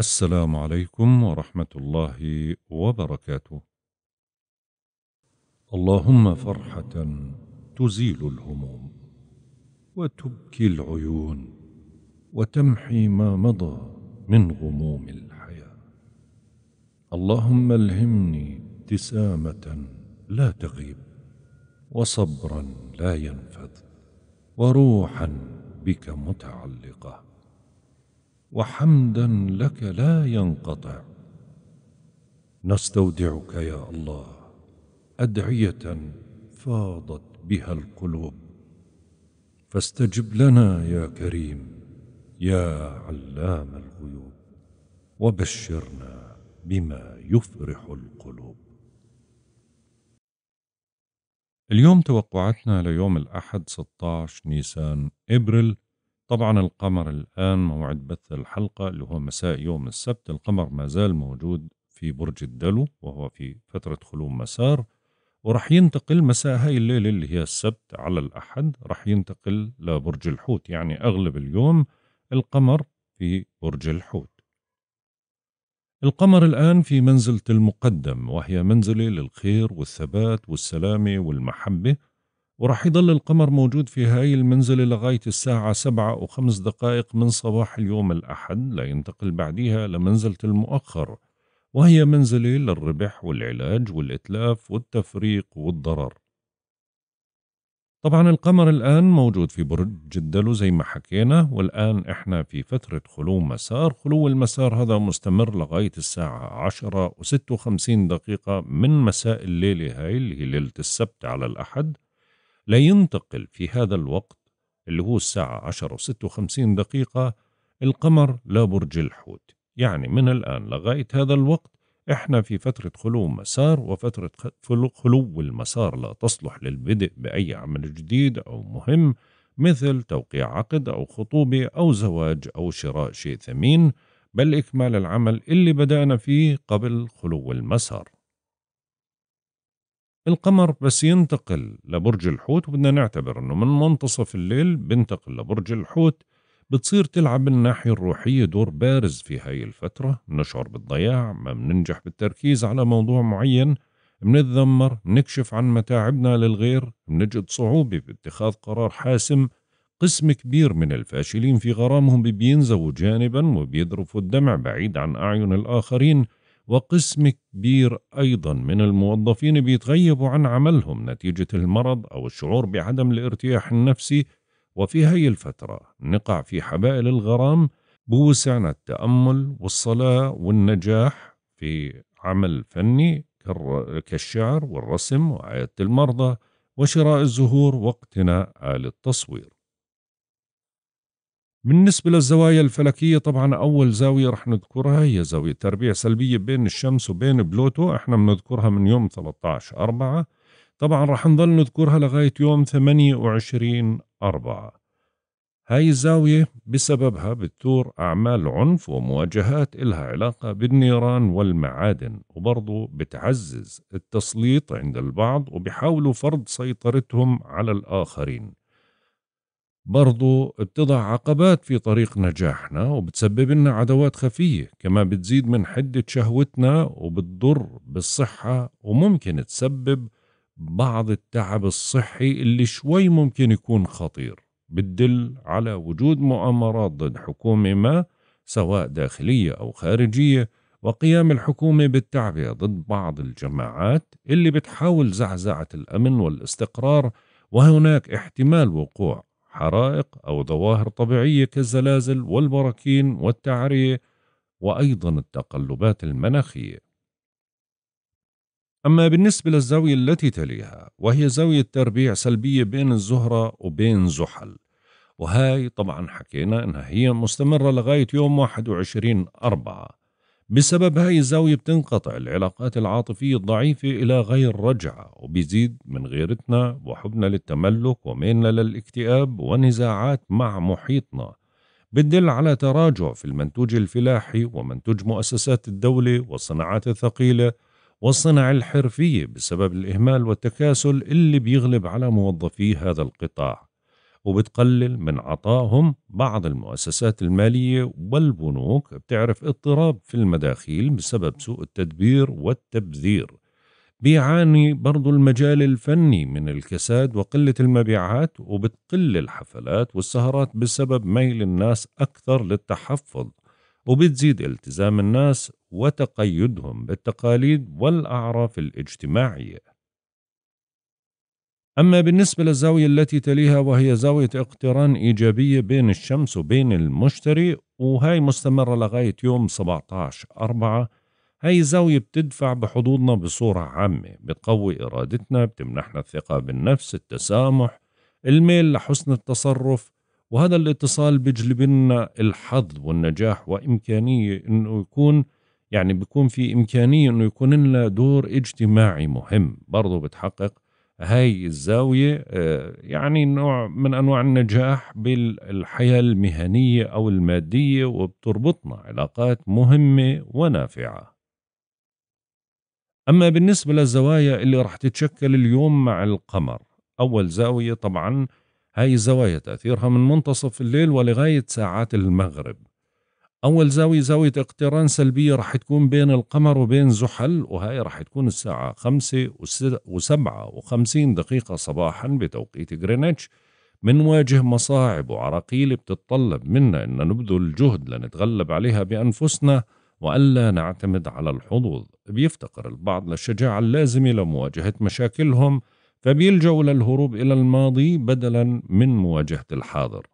السلام عليكم ورحمة الله وبركاته. اللهم فرحة تزيل الهموم، وتبكي العيون، وتمحي ما مضى من غموم الحياة. اللهم الهمني ابتسامة لا تغيب، وصبرا لا ينفذ، وروحا بك متعلقة. وحمدا لك لا ينقطع نستودعك يا الله ادعيه فاضت بها القلوب فاستجب لنا يا كريم يا علام الغيوب وبشرنا بما يفرح القلوب اليوم توقعاتنا ليوم الأحد 16 نيسان إبريل طبعا القمر الآن موعد بث الحلقة اللي هو مساء يوم السبت القمر ما زال موجود في برج الدلو وهو في فترة خلو مسار وراح ينتقل مساء هاي الليلة اللي هي السبت على الأحد راح ينتقل لبرج الحوت يعني أغلب اليوم القمر في برج الحوت القمر الآن في منزلة المقدم وهي منزلة للخير والثبات والسلامة والمحبة وراح يضل القمر موجود في هاي المنزلة لغاية الساعة سبعة وخمس دقائق من صباح اليوم الأحد لينتقل بعديها لمنزلة المؤخر وهي منزلة للربح والعلاج والإتلاف والتفريق والضرر طبعا القمر الآن موجود في برج الدلو زي ما حكينا والآن إحنا في فترة خلو مسار خلو المسار هذا مستمر لغاية الساعة عشرة وستة وخمسين دقيقة من مساء الليلة هاي اللي هي ليلة السبت على الأحد لا ينتقل في هذا الوقت اللي هو الساعة 10 و56 دقيقة القمر لبرج الحوت يعني من الآن لغاية هذا الوقت احنا في فترة خلو مسار وفترة خلو المسار لا تصلح للبدء بأي عمل جديد أو مهم مثل توقيع عقد أو خطوبة أو زواج أو شراء شيء ثمين بل إكمال العمل اللي بدأنا فيه قبل خلو المسار القمر بس ينتقل لبرج الحوت وبدنا نعتبر انه من منتصف الليل بنتقل لبرج الحوت بتصير تلعب الناحية الروحية دور بارز في هاي الفترة نشعر بالضياع ما بننجح بالتركيز على موضوع معين بنتذمر نكشف عن متاعبنا للغير بنجد صعوبة باتخاذ قرار حاسم قسم كبير من الفاشلين في غرامهم بينزووا جانبا وبيذرفوا الدمع بعيد عن أعين الآخرين وقسم كبير أيضا من الموظفين بيتغيبوا عن عملهم نتيجة المرض أو الشعور بعدم الارتياح النفسي وفي هاي الفترة نقع في حبائل الغرام بوسعنا التأمل والصلاة والنجاح في عمل فني كالشعر والرسم وعيادة المرضى وشراء الزهور واقتناء آل التصوير بالنسبة للزوايا الفلكية طبعا أول زاوية رح نذكرها هي زاوية تربيع سلبية بين الشمس وبين بلوتو احنا بنذكرها من يوم 13 أربعة طبعا رح نظل نذكرها لغاية يوم 28 أربعة هاي الزاوية بسببها بتثور أعمال عنف ومواجهات إلها علاقة بالنيران والمعادن وبرضو بتعزز التسليط عند البعض وبيحاولوا فرض سيطرتهم على الآخرين برضو بتضع عقبات في طريق نجاحنا وبتسبب لنا عدوات خفية كما بتزيد من حدة شهوتنا وبتضر بالصحة وممكن تسبب بعض التعب الصحي اللي شوي ممكن يكون خطير بتدل على وجود مؤامرات ضد حكومة ما سواء داخلية أو خارجية وقيام الحكومة بالتعبئة ضد بعض الجماعات اللي بتحاول زعزعة الأمن والاستقرار وهناك احتمال وقوع حرائق أو ظواهر طبيعية كالزلازل والبراكين والتعرية وأيضا التقلبات المناخية أما بالنسبة للزاوية التي تليها وهي زاوية تربيع سلبية بين الزهرة وبين زحل وهاي طبعا حكينا انها هي مستمرة لغاية يوم 21 أربعة بسبب هاي الزاوية بتنقطع العلاقات العاطفية الضعيفة إلى غير رجعة وبيزيد من غيرتنا وحبنا للتملك وميلنا للاكتئاب ونزاعات مع محيطنا بتدل على تراجع في المنتوج الفلاحي ومنتوج مؤسسات الدولة والصناعات الثقيلة والصنع الحرفية بسبب الإهمال والتكاسل اللي بيغلب على موظفي هذا القطاع وبتقلل من عطائهم بعض المؤسسات المالية والبنوك بتعرف اضطراب في المداخيل بسبب سوء التدبير والتبذير بيعاني برضو المجال الفني من الكساد وقلة المبيعات وبتقل الحفلات والسهرات بسبب ميل الناس أكثر للتحفظ وبتزيد التزام الناس وتقيدهم بالتقاليد والأعراف الاجتماعية أما بالنسبة للزاوية التي تليها وهي زاوية اقتران إيجابية بين الشمس وبين المشتري وهي مستمرة لغاية يوم 17 أربعة هاي زاوية بتدفع بحدودنا بصورة عامة بتقوي إرادتنا بتمنحنا الثقة بالنفس التسامح الميل لحسن التصرف وهذا الاتصال بيجلب لنا الحظ والنجاح وإمكانية إنه يكون يعني بيكون في إمكانية إنه يكون لنا دور اجتماعي مهم برضه بتحقق هاي الزاوية آه، يعني نوع من أنواع النجاح بالحياة المهنية أو المادية وبتربطنا علاقات مهمة ونافعة أما بالنسبة للزوايا اللي رح تتشكل اليوم مع القمر أول زاوية طبعا هاي الزوايا تأثيرها من منتصف الليل ولغاية ساعات المغرب أول زاوية زاوية اقتران سلبية رح تكون بين القمر وبين زحل وهي رح تكون الساعة خمسة وسبعة وخمسين دقيقة صباحا بتوقيت غرينتش منواجه مصاعب وعراقيل بتتطلب منا أن نبذل جهد لنتغلب عليها بأنفسنا وألا نعتمد على الحظوظ بيفتقر البعض للشجاعة اللازمة لمواجهة مشاكلهم فبيلجأوا للهروب إلى الماضي بدلا من مواجهة الحاضر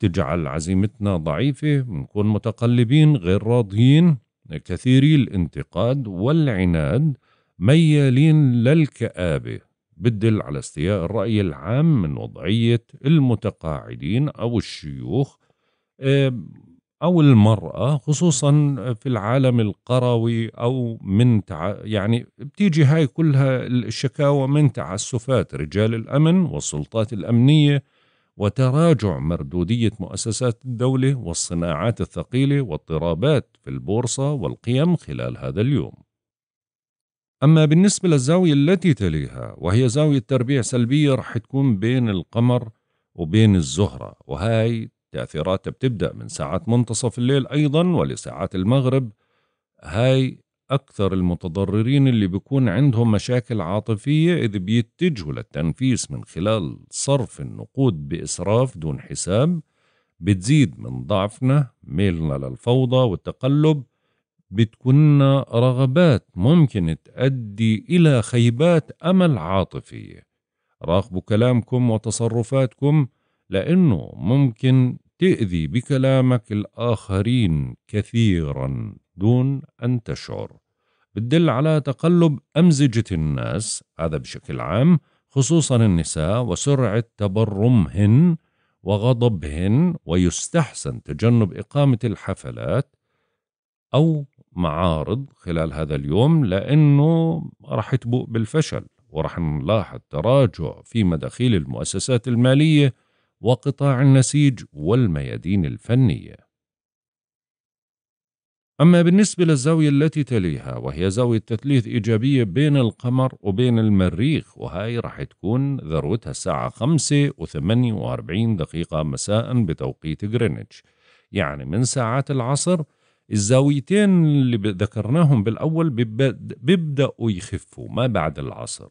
تجعل عزيمتنا ضعيفة نكون متقلبين غير راضيين كثيري الانتقاد والعناد ميالين للكآبة بدل على استياء الرأي العام من وضعية المتقاعدين أو الشيوخ أو المرأة خصوصا في العالم القروي أو من تع... يعني بتيجي هاي كلها الشكاوى من تعسفات رجال الأمن والسلطات الأمنية وتراجع مردودية مؤسسات الدولة والصناعات الثقيلة واضطرابات في البورصة والقيم خلال هذا اليوم. أما بالنسبة للزاوية التي تليها وهي زاوية تربيع سلبية رح تكون بين القمر وبين الزهرة وهاي تأثيراتها بتبدأ من ساعات منتصف الليل أيضا ولساعات المغرب هاي أكثر المتضررين اللي بيكون عندهم مشاكل عاطفية إذ بيتجهوا للتنفيس من خلال صرف النقود بإسراف دون حساب بتزيد من ضعفنا ميلنا للفوضى والتقلب بتكون رغبات ممكن تؤدي إلى خيبات أمل عاطفية راقبوا كلامكم وتصرفاتكم لأنه ممكن تأذي بكلامك الآخرين كثيرا دون أن تشعر بتدل على تقلب أمزجة الناس هذا بشكل عام خصوصا النساء وسرعة تبرمهن وغضبهن ويستحسن تجنب إقامة الحفلات أو معارض خلال هذا اليوم لأنه راح تبوء بالفشل ورح نلاحظ تراجع في مداخيل المؤسسات المالية وقطاع النسيج والميادين الفنيه أما بالنسبة للزاوية التي تليها وهي زاوية تثليث إيجابية بين القمر وبين المريخ وهي رح تكون ذروتها الساعة 5 و 48 دقيقة مساء بتوقيت غرينتش يعني من ساعات العصر الزاويتين اللي ذكرناهم بالأول بيبدأوا يخفوا ما بعد العصر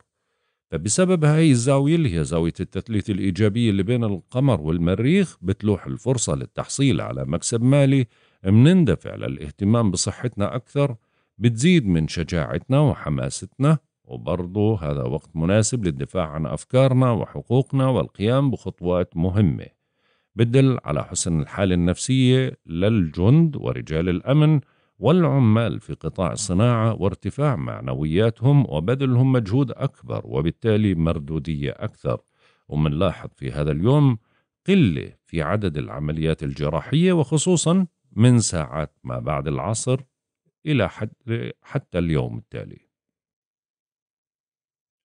فبسبب هاي الزاوية اللي هي زاوية التثليث الإيجابية اللي بين القمر والمريخ بتلوح الفرصة للتحصيل على مكسب مالي منندفع للاهتمام بصحتنا أكثر بتزيد من شجاعتنا وحماستنا وبرضه هذا وقت مناسب للدفاع عن أفكارنا وحقوقنا والقيام بخطوات مهمة بدل على حسن الحالة النفسية للجند ورجال الأمن والعمال في قطاع الصناعة وارتفاع معنوياتهم وبذلهم مجهود أكبر وبالتالي مردودية أكثر ومنلاحظ في هذا اليوم قلة في عدد العمليات الجراحية وخصوصا من ساعات ما بعد العصر إلى حد حتى اليوم التالي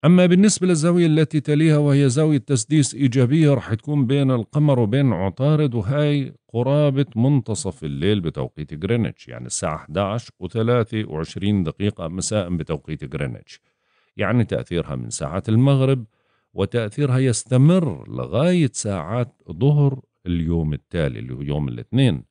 أما بالنسبة للزاوية التي تليها وهي زاوية تسديس إيجابية رح تكون بين القمر وبين عطارد وهي قرابة منتصف الليل بتوقيت جرينتش يعني الساعة 11 و23 دقيقة مساء بتوقيت جرينتش يعني تأثيرها من ساعات المغرب وتأثيرها يستمر لغاية ساعات ظهر اليوم التالي اللي هو يوم الاثنين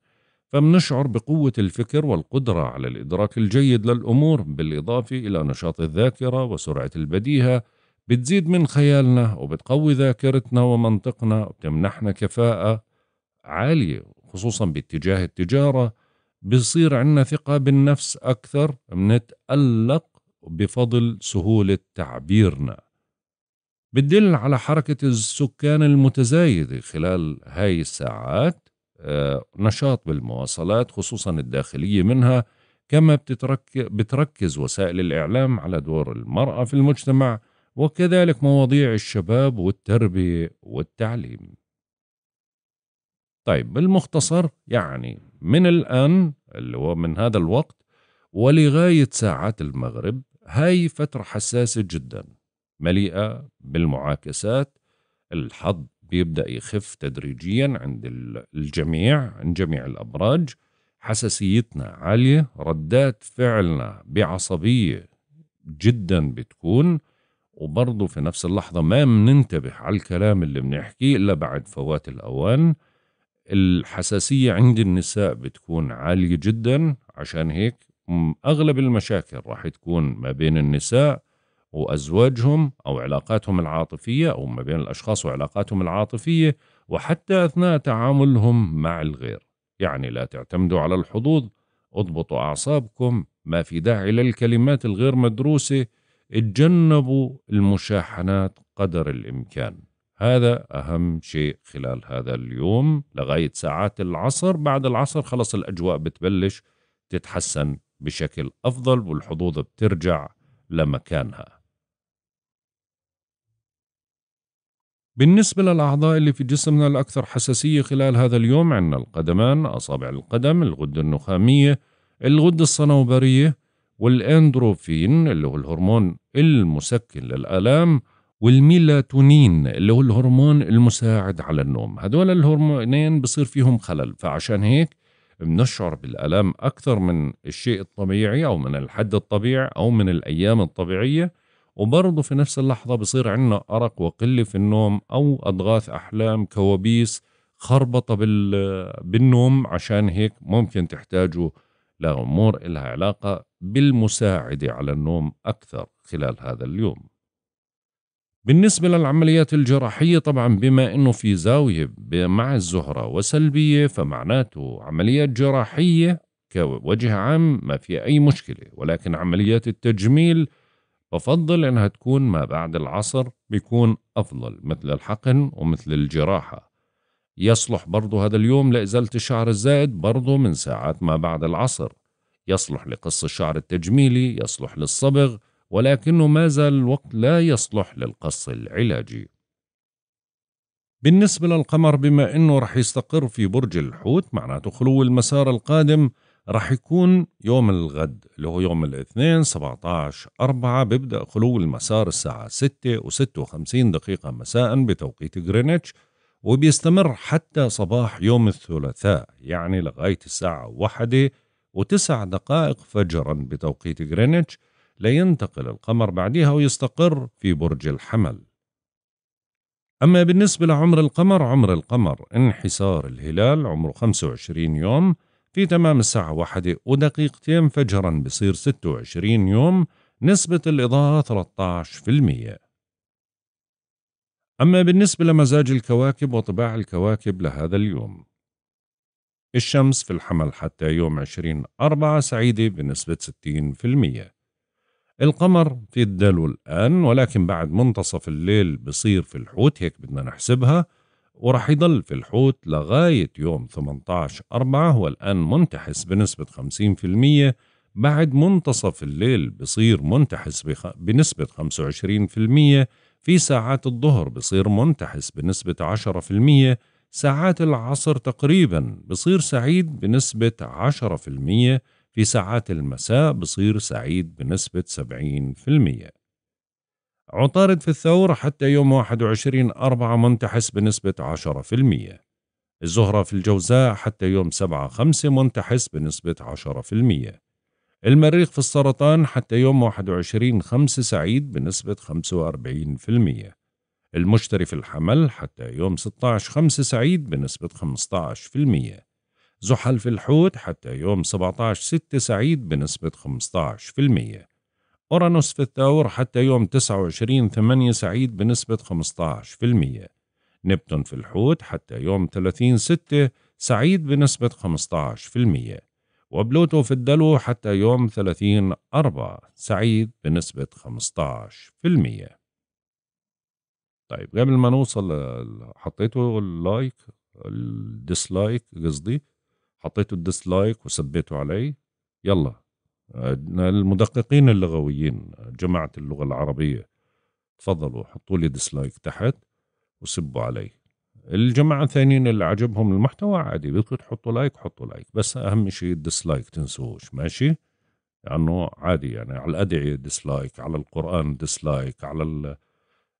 فمنشعر بقوة الفكر والقدرة على الإدراك الجيد للأمور بالإضافة إلى نشاط الذاكرة وسرعة البديهة بتزيد من خيالنا وبتقوي ذاكرتنا ومنطقنا وبتمنحنا كفاءة عالية خصوصا باتجاه التجارة بصير عندنا ثقة بالنفس أكثر منتألق بفضل سهولة تعبيرنا بتدل على حركة السكان المتزايدة خلال هاي الساعات آه، نشاط بالمواصلات خصوصا الداخلية منها كما بتترك بتركز وسائل الإعلام على دور المرأة في المجتمع وكذلك مواضيع الشباب والتربية والتعليم طيب بالمختصر يعني من الآن اللي هو من هذا الوقت ولغاية ساعات المغرب هاي فترة حساسة جدا مليئة بالمعاكسات الحظ بيبدأ يخف تدريجيا عند الجميع عند جميع الأبراج حساسيتنا عالية ردات فعلنا بعصبية جدا بتكون وبرضه في نفس اللحظة ما بننتبه على الكلام اللي بنحكيه إلا بعد فوات الأوان الحساسية عند النساء بتكون عالية جدا عشان هيك أغلب المشاكل راح تكون ما بين النساء وأزواجهم أو علاقاتهم العاطفية أو ما بين الأشخاص وعلاقاتهم العاطفية وحتى أثناء تعاملهم مع الغير يعني لا تعتمدوا على الحظوظ اضبطوا أعصابكم ما في داعي للكلمات الغير مدروسة اتجنبوا المشاحنات قدر الإمكان هذا أهم شيء خلال هذا اليوم لغاية ساعات العصر بعد العصر خلص الأجواء بتبلش تتحسن بشكل أفضل والحظوظ بترجع لمكانها بالنسبة للأعضاء اللي في جسمنا الأكثر حساسية خلال هذا اليوم عندنا القدمان أصابع القدم الغدة النخامية الغدة الصنوبرية والأندروفين اللي هو الهرمون المسكن للآلام والميلاتونين اللي هو الهرمون المساعد على النوم هدول الهرمونين بصير فيهم خلل فعشان هيك بنشعر بالألام أكثر من الشيء الطبيعي أو من الحد الطبيعي أو من الأيام الطبيعية وبرضه في نفس اللحظة بصير عندنا أرق وقلة في النوم أو أضغاث أحلام كوابيس خربطة بالنوم عشان هيك ممكن تحتاجوا لأمور إلها علاقة بالمساعدة على النوم أكثر خلال هذا اليوم بالنسبة للعمليات الجراحية طبعا بما أنه في زاوية مع الزهرة وسلبية فمعناته عمليات جراحية كوجه عام ما في أي مشكلة ولكن عمليات التجميل بفضل انها تكون ما بعد العصر بيكون افضل مثل الحقن ومثل الجراحة يصلح برضو هذا اليوم لإزالة الشعر الزائد برضو من ساعات ما بعد العصر يصلح لقص الشعر التجميلي يصلح للصبغ ولكنه ما زال الوقت لا يصلح للقص العلاجي بالنسبة للقمر بما أنه رح يستقر في برج الحوت معناته خلو المسار القادم رح يكون يوم الغد اللي هو يوم الاثنين 17 أربعة بيبدأ خلو المسار الساعة 6 و56 دقيقة مساء بتوقيت غرينتش وبيستمر حتى صباح يوم الثلاثاء يعني لغاية الساعة واحدة وتسع دقائق فجرا بتوقيت غرينتش لينتقل القمر بعدها ويستقر في برج الحمل أما بالنسبة لعمر القمر عمر القمر انحسار الهلال عمره 25 يوم في تمام الساعة واحدة ودقيقتين فجرا بصير 26 يوم نسبة الإضاءة 13% أما بالنسبة لمزاج الكواكب وطباع الكواكب لهذا اليوم الشمس في الحمل حتى يوم 20 أربعة سعيدة بنسبة 60% القمر في الدلو الآن ولكن بعد منتصف الليل بصير في الحوت هيك بدنا نحسبها وراح يضل في الحوت لغاية يوم 18 أربعة الآن منتحس بنسبة 50% بعد منتصف الليل بصير منتحس بنسبة 25% في ساعات الظهر بصير منتحس بنسبة 10% ساعات العصر تقريبا بصير سعيد بنسبة 10% في ساعات المساء بصير سعيد بنسبة 70% عطارد في الثور حتى يوم 21 أربعة منتحس بنسبة 10% الزهرة في الجوزاء حتى يوم 7 5 منتحس بنسبة 10% المريخ في السرطان حتى يوم 21 5 سعيد بنسبة 45% المشتري في الحمل حتى يوم 16 5 سعيد بنسبة 15% زحل في الحوت حتى يوم 17 6 سعيد بنسبة 15% أورانوس في الثور حتى يوم 29 8 سعيد بنسبة 15% نبتون في الحوت حتى يوم 30 6 سعيد بنسبة 15% وبلوتو في الدلو حتى يوم 30 4 سعيد بنسبة 15% طيب قبل ما نوصل حطيتوا اللايك الديسلايك قصدي حطيتوا الديسلايك وثبتوا عليه يلا آه، المدققين اللغويين جماعة اللغة العربية تفضلوا حطوا لي ديسلايك تحت وسبوا علي الجماعة الثانيين اللي عجبهم المحتوى عادي بدكم تحطوا لايك حطوا لايك بس أهم شيء الديسلايك تنسوش ماشي لأنه يعني عادي يعني على الأدعية ديسلايك على القرآن ديسلايك على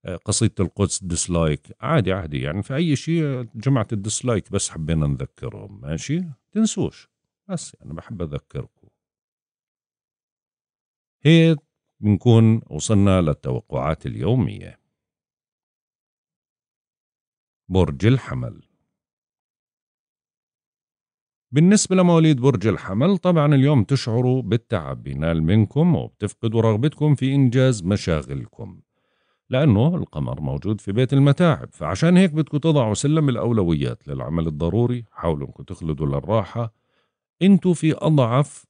آه، قصيدة القدس ديسلايك عادي عادي يعني في أي شيء جماعة الديسلايك بس حبينا نذكرهم ماشي تنسوش بس يعني بحب أذكركم هيك بنكون وصلنا للتوقعات اليومية برج الحمل بالنسبة لمواليد برج الحمل طبعا اليوم تشعروا بالتعب بينال منكم وبتفقدوا رغبتكم في إنجاز مشاغلكم لأنه القمر موجود في بيت المتاعب فعشان هيك بدكم تضعوا سلم الأولويات للعمل الضروري حاولوا أنكم تخلدوا للراحة أنتوا في أضعف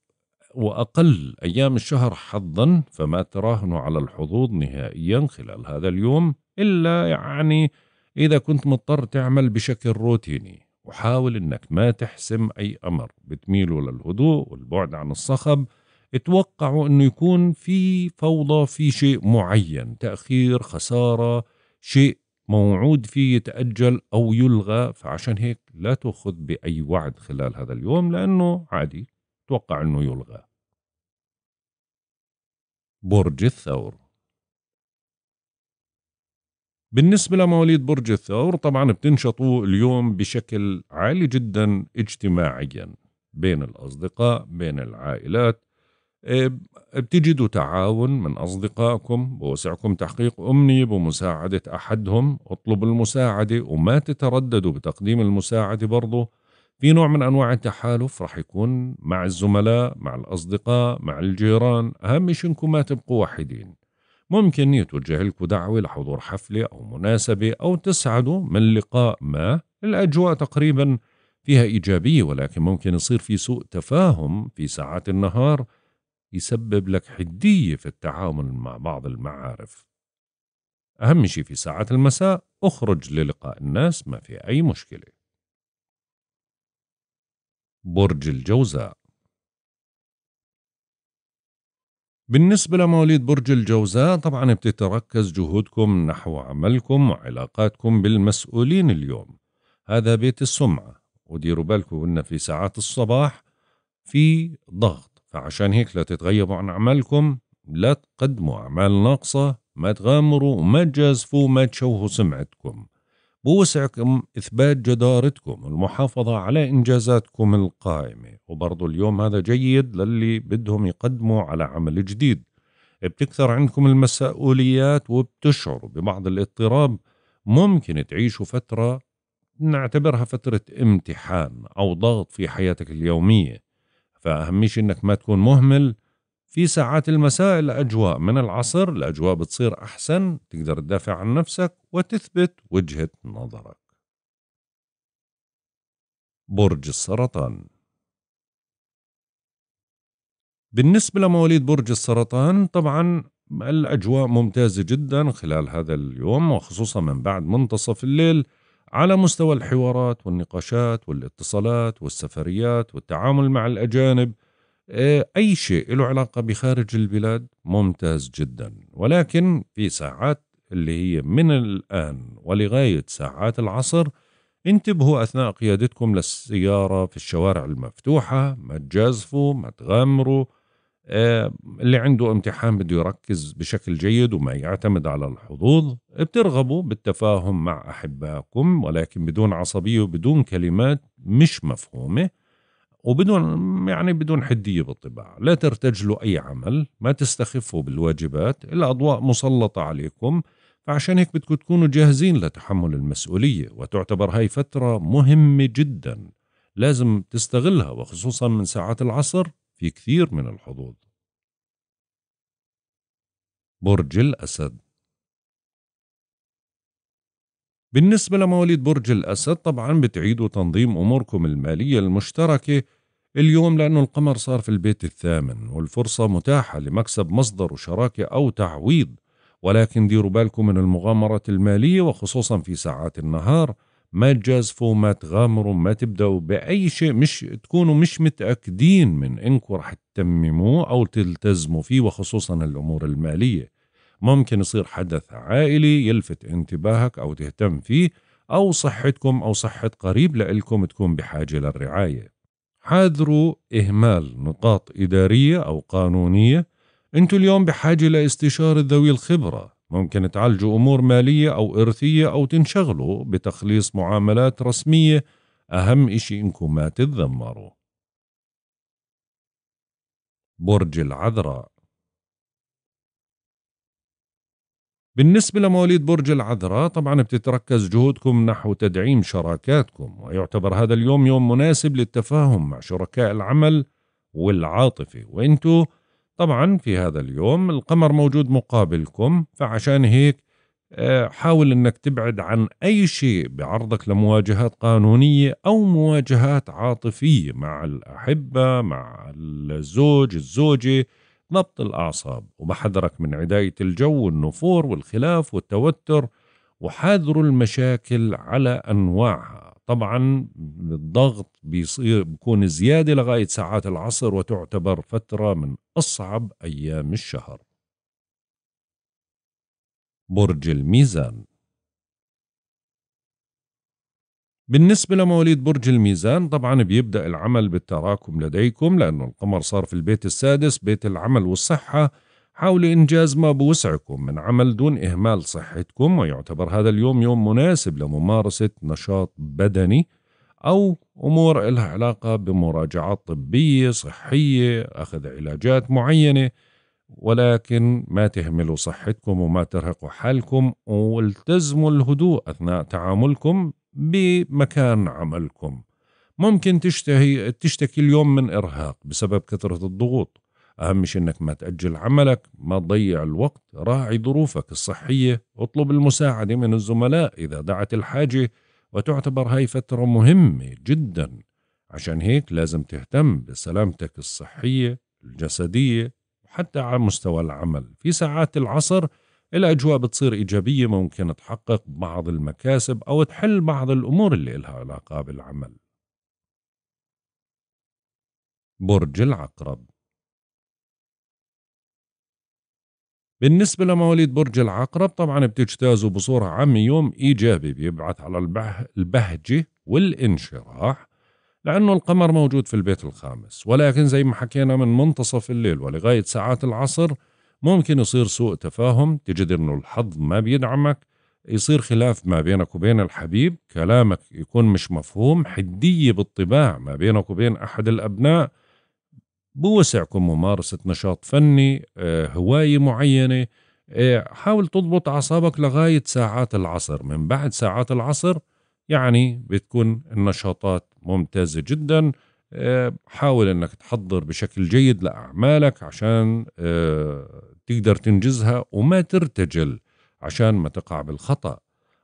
وأقل أيام الشهر حظا فما تراهنوا على الحظوظ نهائيا خلال هذا اليوم إلا يعني إذا كنت مضطر تعمل بشكل روتيني وحاول أنك ما تحسم أي أمر بتميله للهدوء والبعد عن الصخب اتوقعوا أنه يكون في فوضى في شيء معين تأخير خسارة شيء موعود فيه يتأجل أو يلغى فعشان هيك لا تأخذ بأي وعد خلال هذا اليوم لأنه عادي توقع أنه يلغى برج الثور بالنسبة لمواليد برج الثور طبعا بتنشطوا اليوم بشكل عالي جدا اجتماعيا بين الأصدقاء بين العائلات آه، بتجدوا تعاون من أصدقائكم بوسعكم تحقيق أمنية بمساعدة أحدهم اطلبوا المساعدة وما تترددوا بتقديم المساعدة برضه في نوع من انواع التحالف راح يكون مع الزملاء مع الاصدقاء مع الجيران اهم شيء انكم ما تبقوا وحيدين ممكن يتوجه لكم دعوة لحضور حفلة أو مناسبة أو تسعدوا من لقاء ما الأجواء تقريبا فيها إيجابية ولكن ممكن يصير في سوء تفاهم في ساعات النهار يسبب لك حدية في التعامل مع بعض المعارف أهم شيء في ساعات المساء اخرج للقاء الناس ما في أي مشكلة برج الجوزاء بالنسبة لمواليد برج الجوزاء طبعا بتتركز جهودكم نحو عملكم وعلاقاتكم بالمسؤولين اليوم هذا بيت السمعة وديروا بالكم إن في ساعات الصباح في ضغط فعشان هيك لا تتغيبوا عن عملكم لا تقدموا أعمال ناقصة ما تغامروا وما تجازفوا وما تشوهوا سمعتكم بوسعكم إثبات جدارتكم والمحافظة على إنجازاتكم القائمة وبرضو اليوم هذا جيد للي بدهم يقدموا على عمل جديد بتكثر عندكم المسؤوليات وبتشعروا ببعض الاضطراب ممكن تعيشوا فترة نعتبرها فترة امتحان أو ضغط في حياتك اليومية فأهم شيء إنك ما تكون مهمل في ساعات المساء الأجواء من العصر الأجواء بتصير أحسن تقدر تدافع عن نفسك وتثبت وجهة نظرك برج السرطان بالنسبة لمواليد برج السرطان طبعا الأجواء ممتازة جدا خلال هذا اليوم وخصوصا من بعد منتصف الليل على مستوى الحوارات والنقاشات والاتصالات والسفريات والتعامل مع الأجانب آه، أي شيء له علاقة بخارج البلاد ممتاز جدا ولكن في ساعات اللي هي من الآن ولغاية ساعات العصر انتبهوا أثناء قيادتكم للسيارة في الشوارع المفتوحة ما تجازفوا ما تغامروا آه، اللي عنده امتحان بده يركز بشكل جيد وما يعتمد على الحظوظ بترغبوا بالتفاهم مع أحبائكم ولكن بدون عصبية وبدون كلمات مش مفهومة وبدون يعني بدون حديه بالطباع، لا ترتجلوا اي عمل، ما تستخفوا بالواجبات، الاضواء مسلطه عليكم، فعشان هيك بدكم تكونوا جاهزين لتحمل المسؤوليه، وتعتبر هاي فتره مهمه جدا، لازم تستغلها وخصوصا من ساعات العصر في كثير من الحظوظ. برج الاسد بالنسبة لمواليد برج الأسد طبعا بتعيدوا تنظيم أموركم المالية المشتركة اليوم لأنه القمر صار في البيت الثامن والفرصة متاحة لمكسب مصدر وشراكة أو تعويض ولكن ديروا بالكم من المغامرة المالية وخصوصا في ساعات النهار ما تجازفوا ما تغامروا ما تبدأوا بأي شيء مش تكونوا مش متأكدين من إنكم رح تتمموه أو تلتزموا فيه وخصوصا الأمور المالية ممكن يصير حدث عائلي يلفت انتباهك أو تهتم فيه أو صحتكم أو صحة قريب لإلكم تكون بحاجة للرعاية حاذروا إهمال نقاط إدارية أو قانونية أنتوا اليوم بحاجة لاستشارة ذوي الخبرة ممكن تعالجوا أمور مالية أو إرثية أو تنشغلوا بتخليص معاملات رسمية أهم إشي إنكم ما تتذمروا برج العذراء بالنسبة لمواليد برج العذراء طبعا بتتركز جهودكم نحو تدعيم شراكاتكم ويعتبر هذا اليوم يوم مناسب للتفاهم مع شركاء العمل والعاطفة وانتو طبعا في هذا اليوم القمر موجود مقابلكم فعشان هيك آه، حاول انك تبعد عن اي شيء بعرضك لمواجهات قانونية او مواجهات عاطفية مع الاحبة مع الزوج الزوجة نبط الأعصاب وبحذرك من عداية الجو والنفور والخلاف والتوتر وحاذروا المشاكل على أنواعها طبعا الضغط بيصير بيكون زيادة لغاية ساعات العصر وتعتبر فترة من أصعب أيام الشهر برج الميزان بالنسبة لمواليد برج الميزان طبعا بيبدأ العمل بالتراكم لديكم لأنه القمر صار في البيت السادس بيت العمل والصحة حاولوا إنجاز ما بوسعكم من عمل دون إهمال صحتكم ويعتبر هذا اليوم يوم مناسب لممارسة نشاط بدني أو أمور لها علاقة بمراجعات طبية صحية أخذ علاجات معينة ولكن ما تهملوا صحتكم وما ترهقوا حالكم والتزموا الهدوء أثناء تعاملكم بمكان عملكم ممكن تشتهي تشتكي اليوم من إرهاق بسبب كثرة الضغوط أهم شيء أنك ما تأجل عملك ما تضيع الوقت راعي ظروفك الصحية اطلب المساعدة من الزملاء إذا دعت الحاجة وتعتبر هاي فترة مهمة جدا عشان هيك لازم تهتم بسلامتك الصحية الجسدية وحتى على مستوى العمل في ساعات العصر الأجواء بتصير إيجابية ممكن تحقق بعض المكاسب أو تحل بعض الأمور اللي إلها علاقة بالعمل برج العقرب بالنسبة لمواليد برج العقرب طبعا بتجتازوا بصورة عامة يوم إيجابي بيبعث على البهجة والانشراح لأنه القمر موجود في البيت الخامس ولكن زي ما حكينا من منتصف الليل ولغاية ساعات العصر ممكن يصير سوء تفاهم تجد انه الحظ ما بيدعمك يصير خلاف ما بينك وبين الحبيب كلامك يكون مش مفهوم حدية بالطباع ما بينك وبين أحد الأبناء بوسعكم ممارسة نشاط فني آه، هواية معينة آه، حاول تضبط أعصابك لغاية ساعات العصر من بعد ساعات العصر يعني بتكون النشاطات ممتازة جدا آه، حاول انك تحضر بشكل جيد لاعمالك عشان آه، تقدر تنجزها وما ترتجل عشان ما تقع بالخطا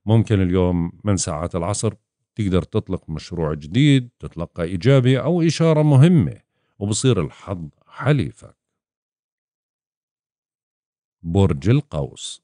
ممكن اليوم من ساعات العصر تقدر تطلق مشروع جديد تتلقى ايجابي او اشاره مهمه وبصير الحظ حليفك برج القوس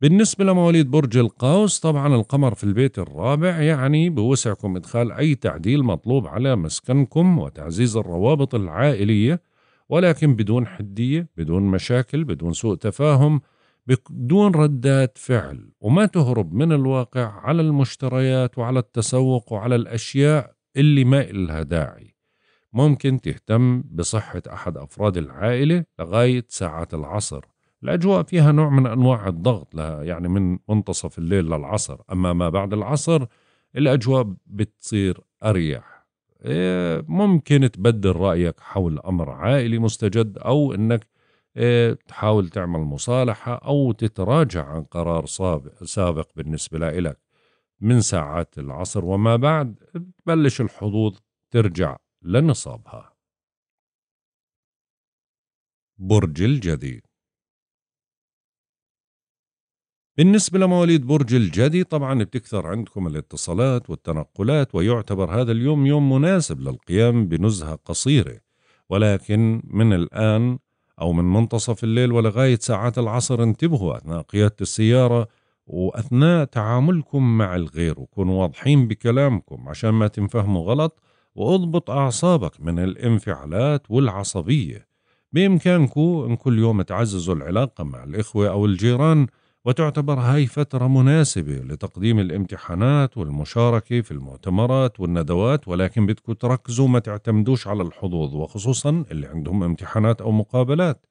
بالنسبة لمواليد برج القوس طبعا القمر في البيت الرابع يعني بوسعكم إدخال أي تعديل مطلوب على مسكنكم وتعزيز الروابط العائلية ولكن بدون حدية بدون مشاكل بدون سوء تفاهم بدون ردات فعل وما تهرب من الواقع على المشتريات وعلى التسوق وعلى الأشياء اللي ما إلها داعي ممكن تهتم بصحة أحد أفراد العائلة لغاية ساعة العصر الأجواء فيها نوع من أنواع الضغط لها يعني من منتصف الليل للعصر أما ما بعد العصر الأجواء بتصير أريح إيه، ممكن تبدل رأيك حول أمر عائلي مستجد أو أنك إيه، تحاول تعمل مصالحة أو تتراجع عن قرار سابق بالنسبة لك من ساعات العصر وما بعد تبلش الحظوظ ترجع لنصابها برج الجديد بالنسبة لمواليد برج الجدي طبعا بتكثر عندكم الاتصالات والتنقلات ويعتبر هذا اليوم يوم مناسب للقيام بنزهة قصيرة ولكن من الآن أو من منتصف الليل ولغاية ساعات العصر انتبهوا أثناء قيادة السيارة وأثناء تعاملكم مع الغير وكونوا واضحين بكلامكم عشان ما تنفهموا غلط واضبط أعصابك من الانفعالات والعصبية بإمكانكم أن كل يوم تعززوا العلاقة مع الإخوة أو الجيران وتعتبر هاي فترة مناسبة لتقديم الامتحانات والمشاركة في المؤتمرات والندوات ولكن بدكم تركزوا ما تعتمدوش على الحظوظ وخصوصا اللي عندهم امتحانات أو مقابلات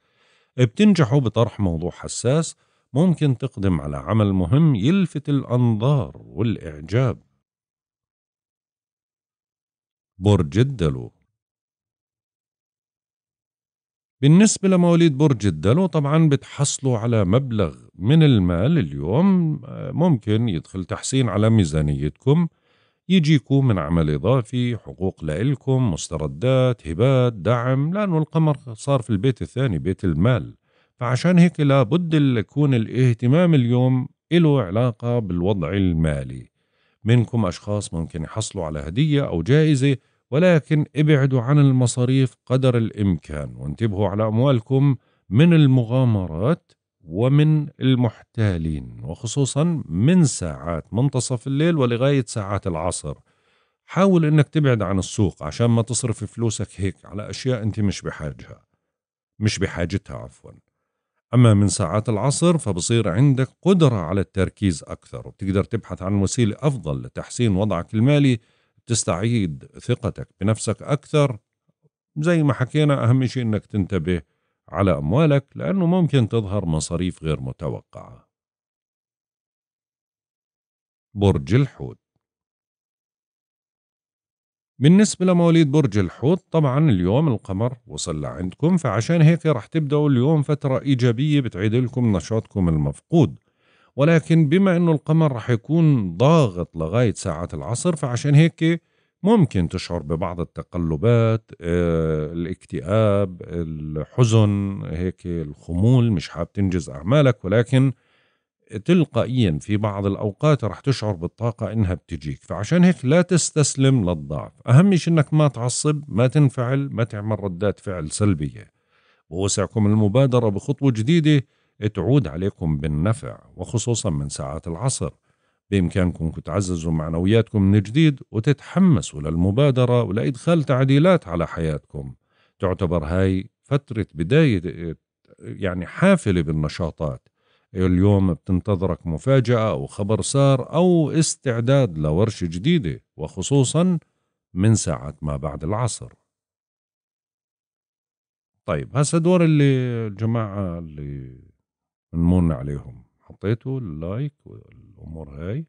بتنجحوا بطرح موضوع حساس ممكن تقدم على عمل مهم يلفت الأنظار والإعجاب برج الدلو بالنسبة لمواليد برج الدلو طبعا بتحصلوا على مبلغ من المال اليوم آه، ممكن يدخل تحسين على ميزانيتكم يجيكم من عمل إضافي حقوق لإلكم مستردات هبات دعم لأنه القمر صار في البيت الثاني بيت المال فعشان هيك لابد يكون الاهتمام اليوم له علاقة بالوضع المالي منكم أشخاص ممكن يحصلوا على هدية أو جائزة ولكن ابعدوا عن المصاريف قدر الإمكان وانتبهوا على أموالكم من المغامرات ومن المحتالين وخصوصا من ساعات منتصف الليل ولغاية ساعات العصر حاول انك تبعد عن السوق عشان ما تصرف فلوسك هيك على اشياء انت مش بحاجها مش بحاجتها عفوا اما من ساعات العصر فبصير عندك قدرة على التركيز اكثر وبتقدر تبحث عن وسيلة افضل لتحسين وضعك المالي تستعيد ثقتك بنفسك أكثر زي ما حكينا أهم شيء أنك تنتبه على أموالك لأنه ممكن تظهر مصاريف غير متوقعة برج الحوت بالنسبة لمواليد برج الحوت طبعا اليوم القمر وصل لعندكم فعشان هيك رح تبدأوا اليوم فترة إيجابية بتعيد لكم نشاطكم المفقود ولكن بما انه القمر رح يكون ضاغط لغاية ساعة العصر فعشان هيك ممكن تشعر ببعض التقلبات آه، الاكتئاب الحزن هيك الخمول مش حاب تنجز أعمالك ولكن تلقائيا في بعض الأوقات رح تشعر بالطاقة إنها بتجيك فعشان هيك لا تستسلم للضعف أهم شيء إنك ما تعصب ما تنفعل ما تعمل ردات فعل سلبية ووسعكم المبادرة بخطوة جديدة تعود عليكم بالنفع وخصوصا من ساعات العصر بإمكانكم تعززوا معنوياتكم من جديد وتتحمسوا للمبادرة ولإدخال تعديلات على حياتكم تعتبر هاي فترة بداية يعني حافلة بالنشاطات اليوم بتنتظرك مفاجأة أو خبر سار أو استعداد لورشة جديدة وخصوصا من ساعة ما بعد العصر طيب هسا دور اللي الجماعة اللي بنمن عليهم حطيتوا اللايك والامور هاي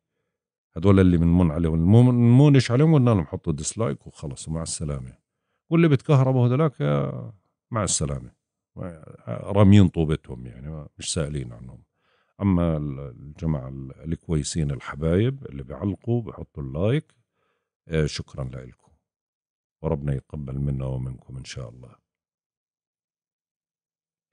هدول اللي بنمن عليهم بنمونش عليهم قلنا لهم حطوا ديسلايك وخلص ومع السلامه واللي بتكهربوا هذولاك مع السلامه راميين طوبتهم يعني مش سائلين عنهم اما الجماعه الكويسين الحبايب اللي بيعلقوا بحطوا اللايك آه، شكرا لكم وربنا يتقبل منا ومنكم ان شاء الله